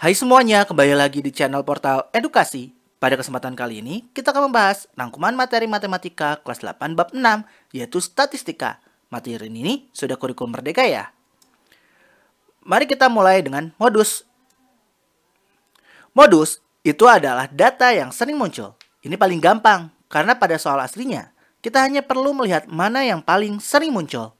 Hai semuanya, kembali lagi di channel Portal Edukasi. Pada kesempatan kali ini, kita akan membahas rangkuman materi matematika kelas 8 bab 6, yaitu statistika. Materi ini sudah kurikulum merdeka ya? Mari kita mulai dengan modus. Modus itu adalah data yang sering muncul. Ini paling gampang, karena pada soal aslinya, kita hanya perlu melihat mana yang paling sering muncul.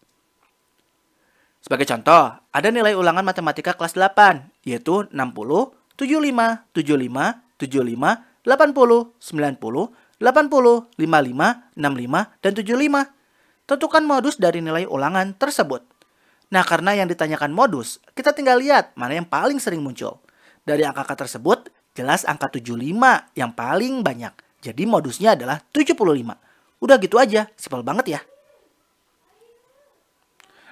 Sebagai contoh, ada nilai ulangan matematika kelas 8, yaitu 60, 75, 75, 75, 80, 90, 80, 55, 65, dan 75. Tentukan modus dari nilai ulangan tersebut. Nah, karena yang ditanyakan modus, kita tinggal lihat mana yang paling sering muncul. Dari angka-angka tersebut, jelas angka 75 yang paling banyak. Jadi modusnya adalah 75. Udah gitu aja, simpel banget ya.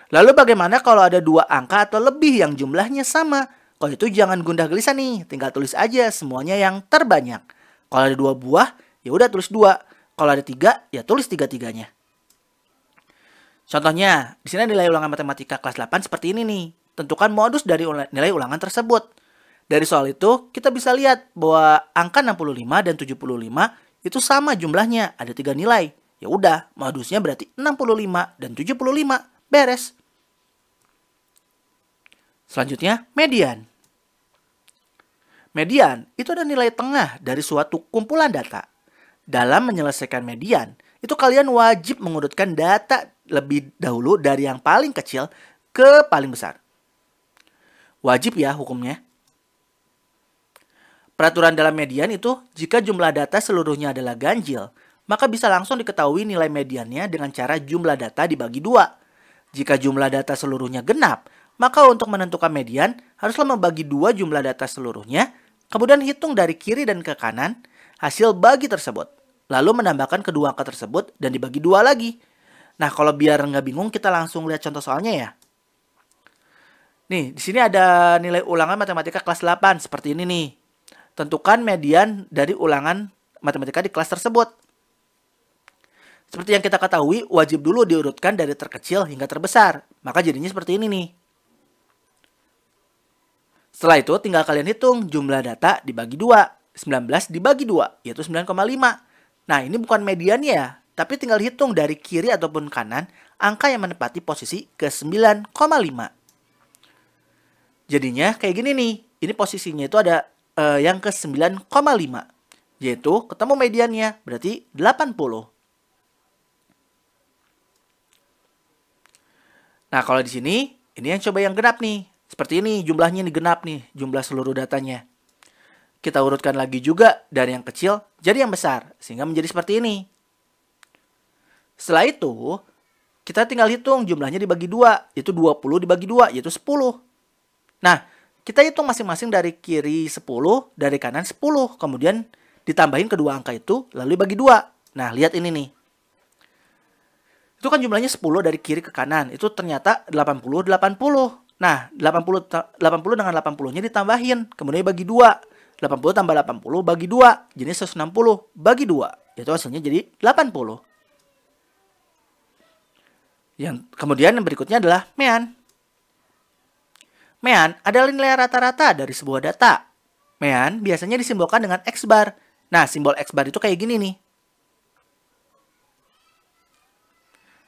Lalu bagaimana kalau ada dua angka atau lebih yang jumlahnya sama? Kalau itu jangan gundah gelisah nih, tinggal tulis aja semuanya yang terbanyak. Kalau ada dua buah, ya udah tulis dua. Kalau ada tiga, ya tulis tiga-tiganya. Contohnya, di sini nilai ulangan matematika kelas 8 seperti ini nih. Tentukan modus dari nilai ulangan tersebut. Dari soal itu, kita bisa lihat bahwa angka 65 dan 75 itu sama jumlahnya, ada tiga nilai. Ya udah, modusnya berarti 65 dan 75. Beres. Selanjutnya, median. Median itu ada nilai tengah dari suatu kumpulan data. Dalam menyelesaikan median, itu kalian wajib mengurutkan data lebih dahulu dari yang paling kecil ke paling besar. Wajib ya hukumnya. Peraturan dalam median itu, jika jumlah data seluruhnya adalah ganjil, maka bisa langsung diketahui nilai mediannya dengan cara jumlah data dibagi dua. Jika jumlah data seluruhnya genap, maka untuk menentukan median, haruslah membagi dua jumlah data seluruhnya, kemudian hitung dari kiri dan ke kanan hasil bagi tersebut. Lalu menambahkan kedua angka tersebut dan dibagi dua lagi. Nah, kalau biar nggak bingung, kita langsung lihat contoh soalnya ya. Nih, di sini ada nilai ulangan matematika kelas 8 seperti ini nih. Tentukan median dari ulangan matematika di kelas tersebut. Seperti yang kita ketahui, wajib dulu diurutkan dari terkecil hingga terbesar. Maka jadinya seperti ini nih. Setelah itu tinggal kalian hitung jumlah data dibagi 2. 19 dibagi 2 yaitu 9,5. Nah ini bukan mediannya ya, tapi tinggal hitung dari kiri ataupun kanan angka yang menempati posisi ke 9,5. Jadinya kayak gini nih, ini posisinya itu ada uh, yang ke 9,5 yaitu ketemu mediannya berarti 80. Nah kalau di sini ini yang coba yang genap nih seperti ini jumlahnya ini genap nih jumlah seluruh datanya. Kita urutkan lagi juga dari yang kecil jadi yang besar sehingga menjadi seperti ini. Setelah itu kita tinggal hitung jumlahnya dibagi dua yaitu 20 dibagi dua yaitu 10. Nah kita hitung masing-masing dari kiri 10 dari kanan 10 kemudian ditambahin kedua angka itu lalu dibagi dua. Nah lihat ini nih itu kan jumlahnya 10 dari kiri ke kanan. Itu ternyata 80 80. Nah, 80 80 dengan 80-nya ditambahin, kemudian bagi 2. 80 tambah 80 bagi 2, jadi 160 bagi 2. Itu hasilnya jadi 80. Yang kemudian yang berikutnya adalah mean. Mean adalah nilai rata-rata dari sebuah data. Mean biasanya disimbolkan dengan X bar. Nah, simbol X bar itu kayak gini nih.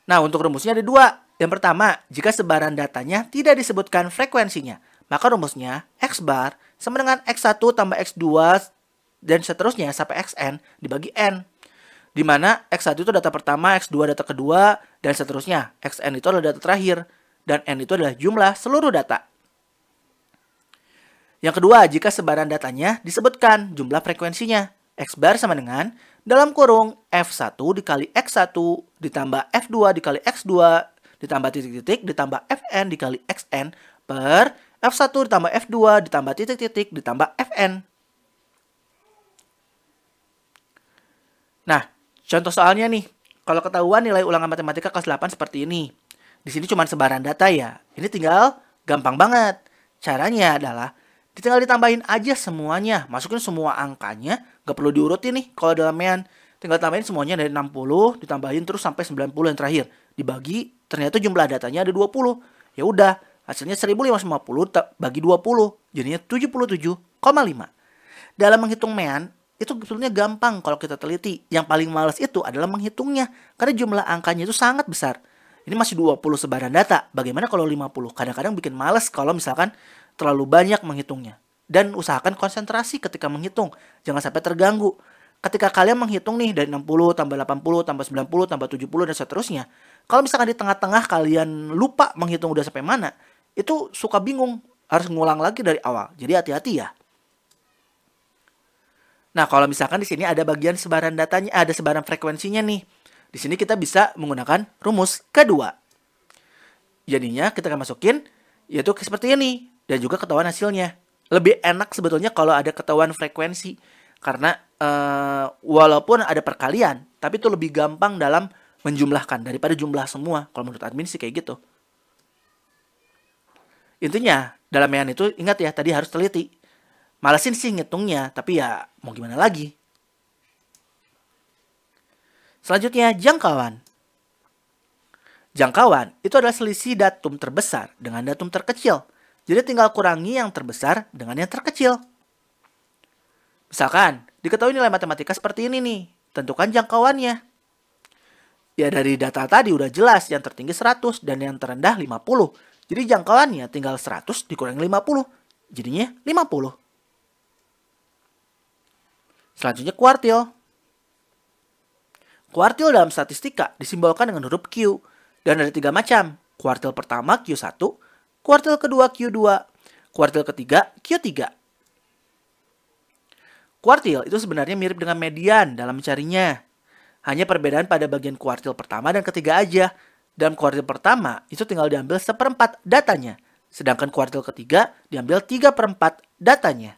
Nah, untuk rumusnya ada dua. Yang pertama, jika sebaran datanya tidak disebutkan frekuensinya, maka rumusnya X bar sama dengan X1 tambah X2 dan seterusnya sampai Xn dibagi N. Di mana X1 itu data pertama, X2 data kedua, dan seterusnya. Xn itu adalah data terakhir, dan N itu adalah jumlah seluruh data. Yang kedua, jika sebaran datanya disebutkan jumlah frekuensinya. X bar sama dengan dalam kurung F1 dikali X1 ditambah F2 dikali X2 ditambah titik-titik ditambah fn dikali xn per f1 ditambah f2 ditambah titik-titik ditambah fn. Nah, contoh soalnya nih. Kalau ketahuan nilai ulangan matematika kelas 8 seperti ini. Di sini cuma sebaran data ya. Ini tinggal gampang banget. Caranya adalah tinggal ditambahin aja semuanya. Masukin semua angkanya, gak perlu diurutin nih kalau dalamnya Tinggal tambahin semuanya dari 60, ditambahin terus sampai 90 yang terakhir dibagi ternyata jumlah datanya ada 20. Ya udah, hasilnya 1550 bagi 20 jadinya 77,5. Dalam menghitung mean itu sebetulnya gampang kalau kita teliti. Yang paling males itu adalah menghitungnya karena jumlah angkanya itu sangat besar. Ini masih 20 sebaran data. Bagaimana kalau 50? Kadang-kadang bikin males kalau misalkan terlalu banyak menghitungnya. Dan usahakan konsentrasi ketika menghitung. Jangan sampai terganggu ketika kalian menghitung nih dari 60 tambah 80 tambah 90 tambah 70 dan seterusnya kalau misalkan di tengah-tengah kalian lupa menghitung udah sampai mana, itu suka bingung, harus ngulang lagi dari awal. Jadi hati-hati ya. Nah, kalau misalkan di sini ada bagian sebaran datanya, ada sebaran frekuensinya nih. Di sini kita bisa menggunakan rumus kedua. Jadinya kita akan masukin yaitu seperti ini dan juga ketahuan hasilnya. Lebih enak sebetulnya kalau ada ketahuan frekuensi karena uh, walaupun ada perkalian, tapi itu lebih gampang dalam menjumlahkan daripada jumlah semua. Kalau menurut admin sih kayak gitu. Intinya, dalam yang itu ingat ya tadi harus teliti. Malesin sih ngitungnya, tapi ya mau gimana lagi. Selanjutnya, jangkauan. Jangkauan itu adalah selisih datum terbesar dengan datum terkecil. Jadi tinggal kurangi yang terbesar dengan yang terkecil. Misalkan, diketahui nilai matematika seperti ini nih. Tentukan jangkauannya. Ya dari data tadi udah jelas yang tertinggi 100 dan yang terendah 50. Jadi jangkauannya tinggal 100 dikurangi 50. Jadinya 50. Selanjutnya kuartil. Kuartil dalam statistika disimbolkan dengan huruf Q. Dan ada tiga macam. Kuartil pertama Q1, kuartil kedua Q2, kuartil ketiga Q3. Kuartil itu sebenarnya mirip dengan median dalam mencarinya. Hanya perbedaan pada bagian kuartil pertama dan ketiga aja. Dalam kuartil pertama, itu tinggal diambil seperempat datanya. Sedangkan kuartil ketiga diambil tiga perempat datanya.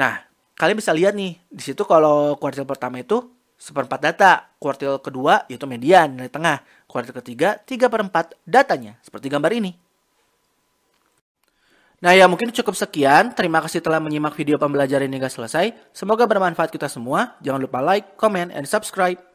Nah, kalian bisa lihat nih, di situ kalau kuartil pertama itu seperempat data, kuartil kedua yaitu median nilai tengah, kuartil ketiga tiga perempat datanya, seperti gambar ini. Nah ya mungkin cukup sekian. Terima kasih telah menyimak video pembelajaran hingga selesai. Semoga bermanfaat kita semua. Jangan lupa like, comment, and subscribe.